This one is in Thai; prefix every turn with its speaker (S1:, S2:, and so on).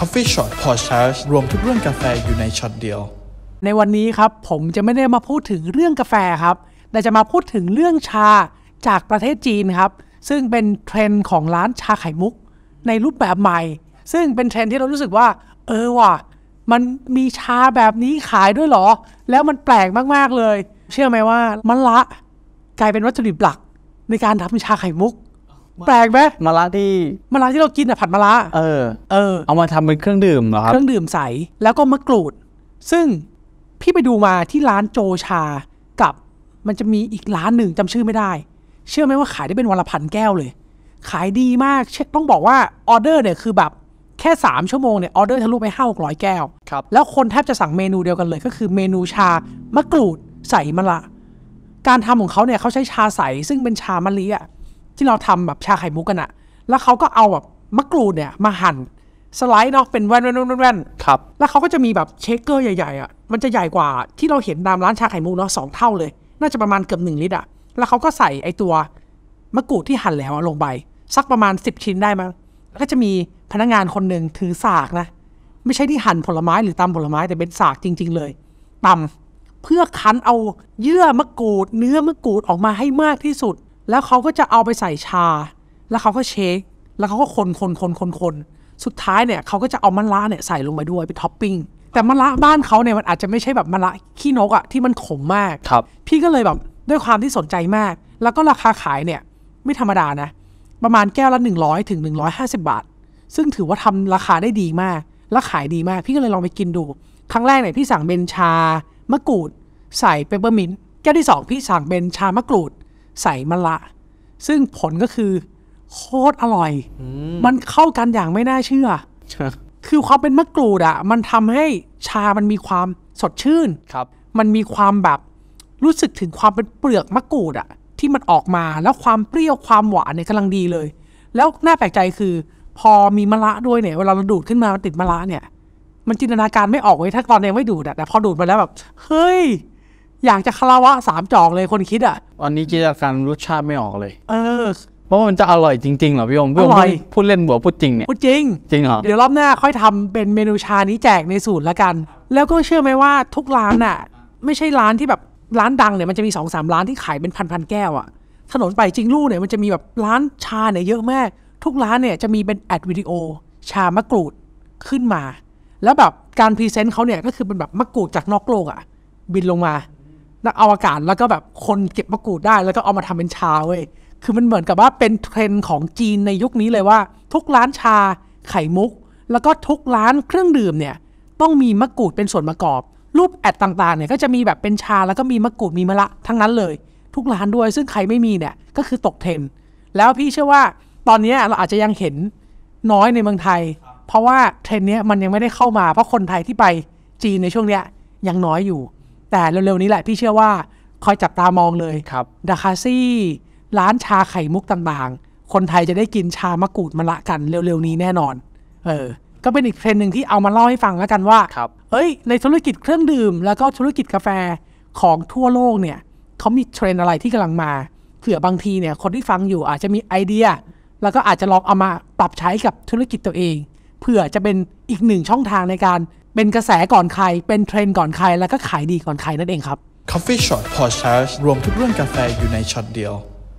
S1: Coffee Shot Podcast รวมทุกเรื่องกาแฟอยู่ในช็อตเดียว ในวันนี้ครับ ผมจะไม่ได้มาพูดถึงเรื่องกาแฟครับ แต่จะมาพูดถึงเรื่องชาจากประเทศจีนครับ ซึ่งเป็นเทรนด์ของร้านชาไข่มุก ในรูปแบบใหม่ ซึ่งเป็นเทรนด์ที่เรารู้สึกว่า เออว่ะ มันมีชาแบบนี้ขายด้วยหรอ แล้วมันแปลกมาก ๆ เลย เชื่อไหมว่า มันละกลายเป็นวัตถุดิบหลัก ในการทำชาไข่มุกแปลกไหมมะระที่มะระที่เรากินอะผัดมะระเออเออ เอามาทำเป็นเครื่องดื่มเหรอครับเครื่องดื่มใสแล้วก็มะกรูดซึ่งพี่ไปดูมาที่ร้านโจชากับ มันจะมีอีกร้านหนึ่งจำชื่อไม่ได้ เชื่อไหมว่าขายได้เป็นวันละพันแก้วเลย ขายดีมากต้องบอกว่าออเดอร์เนี่ยคือแบบแค่3ชั่วโมงเนี่ยออเดอร์ทะลุไปห้าร้อยแก้วครับ แล้วคนแทบจะสั่งเมนูเดียวกันเลย ก็คือเมนูชามะกรูดใส่มะละการทำของเขาเนี่ยเขาใช้ชาใสซึ่งเป็นชามะลิอ่ะที่เราทำแบบชาไข่มุกกันอะแล้วเขาก็เอาแบบมะกรูดเนี่ยมาหั่นสไลด์เนาะ เป็นแว่นแว่นแว่นครับ แล้วเขาก็จะมีแบบเชคเกอร์ใหญ่ๆอ่ะ มันจะใหญ่กว่าที่เราเห็นตามร้านชาไข่มุกเนาะสองเท่าเลย น่าจะประมาณเกือบหนึ่งลิตรอ่ะ แล้วเขาก็ใส่ไอตัวมะกรูดที่หั่นแล้วลงไปสักประมาณสิบชิ้นได้มั้งแล้วก็จะมีพนักงานคนหนึ่งถือสากนะ ไม่ใช่ที่หั่นผลไม้หรือตำผลไม้แต่เป็นสากจริงๆ เลยตำเพื่อคั้นเอาเยื่อมะกรูดเนื้อมะกรูดออกมาให้มากที่สุดแล้วเขาก็จะเอาไปใส่ชา แล้วเขาก็เชค แล้วเขาก็คนคนคนคนคนสุดท้ายเนี่ยเขาก็จะเอามันละเนี่ย ใส่ลงไปด้วยไปท็อปปิ้ง แต่มันละบ้านเขาเนี่ยมันอาจจะไม่ใช่แบบมันละขี้นกอะที่มันขมมากครับ พี่ก็เลยแบบด้วยความที่สนใจมาก แล้วก็ราคาขายเนี่ยไม่ธรรมดา นะ ประมาณแก้วละ 100ถึง150 บาท ซึ่งถือว่าทำราคาได้ดีมาก และขายดีมาก พี่ก็เลยลองไปกินดู ครั้งแรกเนี่ยพี่สั่งเป็นชามะกรูดใส่เปปเปอร์มินต์แก้วที่ 2 พี่สั่งเป็นชามะกรูดใส่มะละซึ่งผลก็คือโคตรอร่อยมันเข้ากันอย่างไม่น่าเชื่อคือความเป็นมะกรูดอะมันทำให้ชามันมีความสดชื่นครับ มันมีความแบบรู้สึกถึงความเป็นเปลือกมะกรูดอะที่มันออกมาแล้วความเปรี้ยวความหวานเนี่ยกำลังดีเลย แล้วน่าแปลกใจคือ พอมีมะระด้วยเนี่ย เวลาเราดูดขึ้นมาติดมะระเนี่ย มันจินตนาการไม่ออกเลยถ้าตอนเองไม่ดูดอะแต่พอดูดมาแล้วแบบเฮ้ยอยากจะคาราวะสามจอกเลยคนคิดอ่ะ วันนี้จินตนาการรสชาติไม่ออกเลย เออพรามันจะอร่อยจริงๆเหรอพี่อมพี่อมพูดเล่นบัวพูดจริงเนี่ย พูดจริงจริงเหรอเดี๋ยวรอบหน้าค่อยทำเป็นเมนูชานี้แจกในสูตรละกัน แล้วก็เชื่อไหมว่าทุกร้านน่ะไม่ใช่ร้านที่แบบร้านดังเนี่ยมันจะมีสองสามร้านที่ขายเป็นพันๆแก้วอ่ะ ถนนไปจริงลู่เนี่ยมันจะมีแบบร้านชาเนี่ยเยอะมากทุกร้านเนี่ยจะมีเป็นแอดวิดีโอ ชามะกรูดขึ้นมา แล้วแบบการพรีเซนต์เขาเนี่ยก็คือเป็นแบบมะกรูดจากนอกโลกอ่ะบินลงมานักเอาอากาศแล้วก็แบบคนเก็บมะกรูดได้ แล้วก็เอามาทำเป็นชาเว้ย คือมันเหมือนกับว่าเป็นเทรนด์ของจีนในยุคนี้เลยว่า ทุกร้านชา ไข่มุก แล้วก็ทุกร้านเครื่องดื่มเนี่ยต้องมีมะกรูดเป็นส่วนประกอบ รูปแอดต่างๆเนี่ยก็จะมีแบบเป็นชาแล้วก็มีมะกรูดมีมะละทั้งนั้นเลย ทุกร้านด้วยซึ่งใครไม่มีเนี่ยก็คือตกเทรนด์แล้วพี่เชื่อว่าตอนนี้เราอาจจะยังเห็น น้อยในเมืองไทย เพราะว่าเทรนด์นี้มันยังไม่ได้เข้ามาเพราะคนไทยที่ไปจีนในช่วงเนี้ยยังน้อยอยู่แต่เร็วๆนี้แหละพี่เชื่อว่า คอยจับตามองเลยครับดาคาซี่ร้านชาไข่มุกต่างๆ คนไทยจะได้กินชามะกรูดมะละกันเร็วๆ นี้แน่นอน เออ ก็เป็นอีกเทรนหนึ่งที่เอามาเล่าให้ฟังแล้วกันว่าครับเอ้ยในธุรกิจเครื่องดื่ม แล้วก็ธุรกิจกาแฟของทั่วโลกเนี่ยเขามีเทรนอะไรที่กำลังมา เผื่อบางทีเนี่ยคนที่ฟังอยู่อาจจะมีไอเดีย แล้วก็อาจจะลองเอามาปรับใช้กับธุรกิจตัวเองเผื่อจะเป็นอีกหนึ่งช่องทางในการเป็นกระแสก่อนใคร เป็นเทรนก่อนใคร แล้วก็ขายดีก่อนใครนั่นเองครับ Coffee Shot Podcast รวมทุกเรื่องกาแฟอยู่ในช็อตเดียว